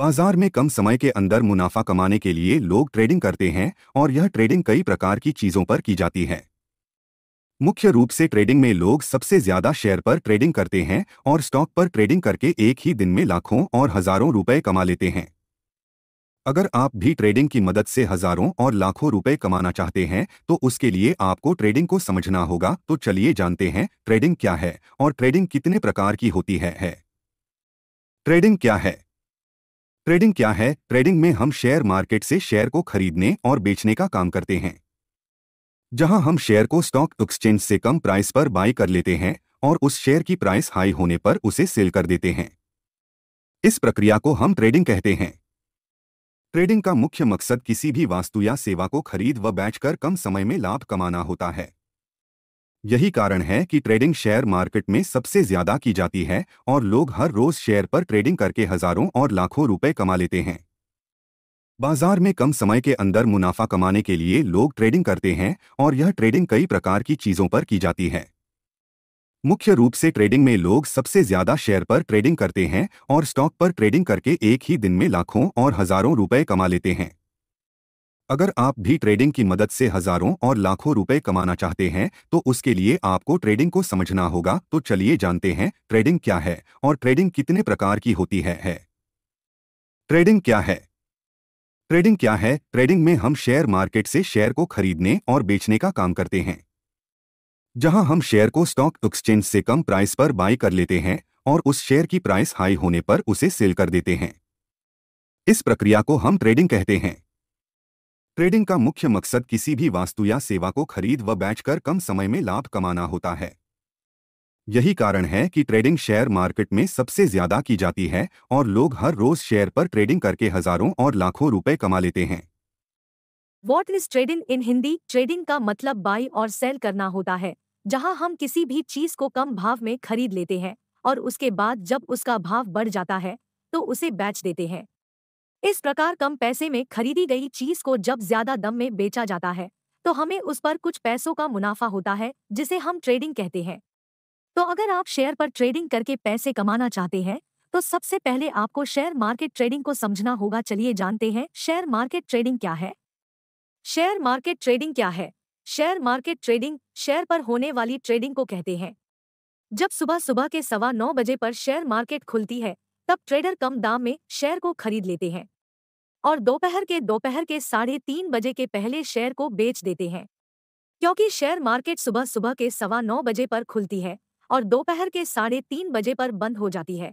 बाजार में कम समय के अंदर मुनाफा कमाने के लिए लोग ट्रेडिंग करते हैं और यह ट्रेडिंग कई प्रकार की चीज़ों पर की जाती है मुख्य रूप से ट्रेडिंग में लोग सबसे ज्यादा शेयर पर ट्रेडिंग करते हैं और स्टॉक पर ट्रेडिंग करके एक ही दिन में लाखों और हजारों रुपए कमा लेते हैं अगर आप भी ट्रेडिंग की मदद से हजारों और लाखों रुपए कमाना चाहते हैं तो उसके लिए आपको ट्रेडिंग को समझना होगा तो चलिए जानते हैं ट्रेडिंग क्या है और ट्रेडिंग कितने प्रकार की होती है, है। ट्रेडिंग क्या है ट्रेडिंग क्या है ट्रेडिंग में हम शेयर मार्केट से शेयर को खरीदने और बेचने का काम करते हैं जहां हम शेयर को स्टॉक एक्सचेंज से कम प्राइस पर बाई कर लेते हैं और उस शेयर की प्राइस हाई होने पर उसे सेल कर देते हैं इस प्रक्रिया को हम ट्रेडिंग कहते हैं ट्रेडिंग का मुख्य मकसद किसी भी वास्तु या सेवा को खरीद व बेचकर कम समय में लाभ कमाना होता है यही कारण है कि ट्रेडिंग शेयर मार्केट में सबसे ज्यादा की जाती है और लोग हर रोज शेयर पर ट्रेडिंग करके हजारों और लाखों रुपए कमा लेते हैं बाजार में कम समय के अंदर मुनाफा कमाने के लिए लोग ट्रेडिंग करते हैं और यह ट्रेडिंग कई प्रकार की चीजों पर की जाती है मुख्य रूप से ट्रेडिंग में लोग सबसे ज्यादा शेयर पर ट्रेडिंग करते हैं और स्टॉक पर ट्रेडिंग करके एक ही दिन में लाखों और हजारों रुपए कमा लेते हैं अगर आप भी ट्रेडिंग की मदद से हजारों और लाखों रुपए कमाना चाहते हैं तो उसके लिए आपको ट्रेडिंग को समझना होगा तो चलिए जानते हैं ट्रेडिंग क्या है और ट्रेडिंग कितने प्रकार की होती है, है। ट्रेडिंग क्या है ट्रेडिंग क्या है ट्रेडिंग में हम शेयर मार्केट से शेयर को खरीदने और बेचने का काम करते हैं जहां हम शेयर को स्टॉक एक्सचेंज से कम प्राइस पर बाय कर लेते हैं और उस शेयर की प्राइस हाई होने पर उसे सेल कर देते हैं इस प्रक्रिया को हम ट्रेडिंग कहते हैं ट्रेडिंग का मुख्य मकसद किसी भी वास्तु या सेवा को खरीद व बेचकर कम समय में लाभ कमाना होता है यही कारण है कि ट्रेडिंग शेयर मार्केट में सबसे ज्यादा की जाती है और लोग हर रोज शेयर पर ट्रेडिंग करके हजारों और लाखों रुपए कमा लेते हैं what is trading in Hindi trading का मतलब बाई और सेल करना होता है जहां हम किसी भी चीज को कम भाव में खरीद लेते हैं और उसके बाद जब उसका भाव बढ़ जाता है तो उसे बेच देते हैं इस प्रकार कम पैसे में खरीदी गई चीज को जब ज्यादा दम में बेचा जाता है तो हमें उस पर कुछ पैसों का मुनाफा होता है जिसे हम ट्रेडिंग कहते हैं तो अगर आप शेयर पर ट्रेडिंग करके पैसे कमाना चाहते हैं तो सबसे पहले आपको शेयर मार्केट ट्रेडिंग को समझना होगा चलिए जानते हैं शेयर मार्केट ट्रेडिंग क्या है शेयर मार्केट ट्रेडिंग क्या है शेयर मार्केट ट्रेडिंग शेयर पर होने वाली ट्रेडिंग को कहते हैं जब सुबह सुबह के सवा नौ बजे पर शेयर मार्केट खुलती है तब ट्रेडर कम दाम में शेयर को खरीद लेते हैं और दोपहर के दोपहर के साढ़े तीन बजे के पहले शेयर को बेच देते हैं क्योंकि शेयर मार्केट सुबह सुबह के सवा नौ बजे पर खुलती है और दोपहर के साढ़े तीन बजे पर बंद हो जाती है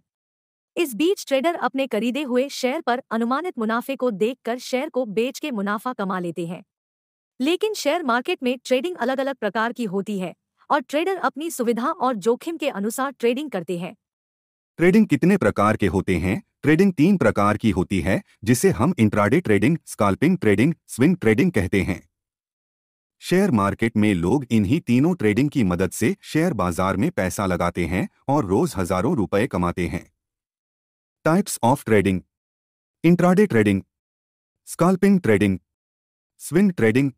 इस बीच ट्रेडर अपने खरीदे हुए शेयर पर अनुमानित मुनाफे को देखकर शेयर को बेच के मुनाफा कमा लेते हैं लेकिन शेयर मार्केट में ट्रेडिंग अलग अलग प्रकार की होती है और ट्रेडर अपनी सुविधा और जोखिम के अनुसार ट्रेडिंग करते हैं ट्रेडिंग कितने प्रकार के होते हैं ट्रेडिंग तीन प्रकार की होती है जिसे हम intraday trading scalping trading swing trading कहते हैं शेयर मार्केट में लोग इन्हीं तीनों ट्रेडिंग की मदद से शेयर बाजार में पैसा लगाते हैं और रोज हजारों रुपए कमाते हैं types of trading intraday trading scalping trading swing trading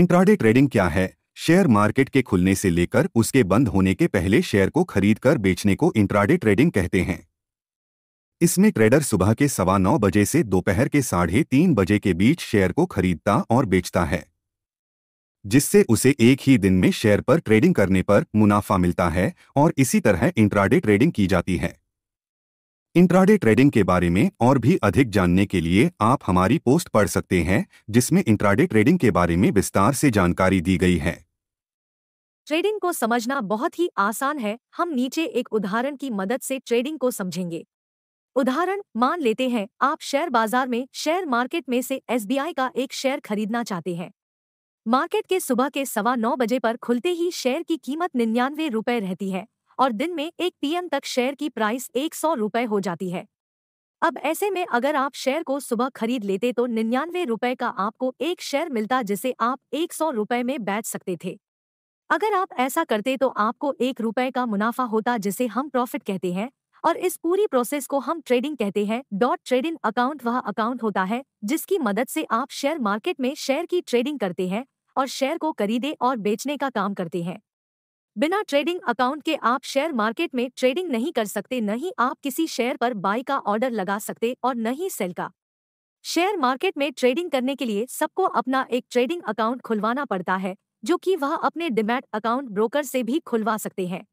intraday trading क्या है शेयर मार्केट के खुलने से लेकर उसके बंद होने के पहले शेयर को खरीदकर बेचने को इंट्राडे ट्रेडिंग कहते हैं इसमें ट्रेडर सुबह के सवा नौ बजे से दोपहर के साढ़े तीन बजे के बीच शेयर को खरीदता और बेचता है जिससे उसे एक ही दिन में शेयर पर ट्रेडिंग करने पर मुनाफा मिलता है और इसी तरह इंट्राडे ट्रेडिंग की जाती है इंट्राडे ट्रेडिंग के बारे में और भी अधिक जानने के लिए आप हमारी पोस्ट पढ़ सकते हैं जिसमें इंट्राडे ट्रेडिंग के बारे में विस्तार से जानकारी दी गई है ट्रेडिंग को समझना बहुत ही आसान है हम नीचे एक उदाहरण की मदद से ट्रेडिंग को समझेंगे उदाहरण मान लेते हैं आप शेयर बाजार में शेयर मार्केट में से एसबीआई का एक शेयर खरीदना चाहते हैं मार्केट के सुबह के सवा नौ बजे पर खुलते ही शेयर की कीमत निन्यानवे रुपये रहती है और दिन में एक पीएम तक शेयर की प्राइस एक सौ रुपये हो जाती है अब ऐसे में अगर आप शेयर को सुबह खरीद लेते तो निन्यानवे रुपये का आपको एक शेयर मिलता जिसे आप एक सौ रुपये में बैठ सकते थे अगर आप ऐसा करते तो आपको एक रुपये का मुनाफा होता जिसे हम प्रॉफिट कहते हैं और इस पूरी प्रोसेस को हम ट्रेडिंग कहते हैं डॉट ट्रेडिंग अकाउंट वह अकाउंट होता है जिसकी मदद से आप शेयर मार्केट में शेयर की ट्रेडिंग करते हैं और शेयर को खरीदे और बेचने का काम करते हैं बिना ट्रेडिंग अकाउंट के आप शेयर मार्केट में ट्रेडिंग नहीं कर सकते न ही आप किसी शेयर पर बाई का ऑर्डर लगा सकते और न ही सेल का शेयर मार्केट में ट्रेडिंग करने के लिए सबको अपना एक ट्रेडिंग अकाउंट खुलवाना पड़ता है जो कि वह अपने डिमैट अकाउंट ब्रोकर से भी खुलवा सकते हैं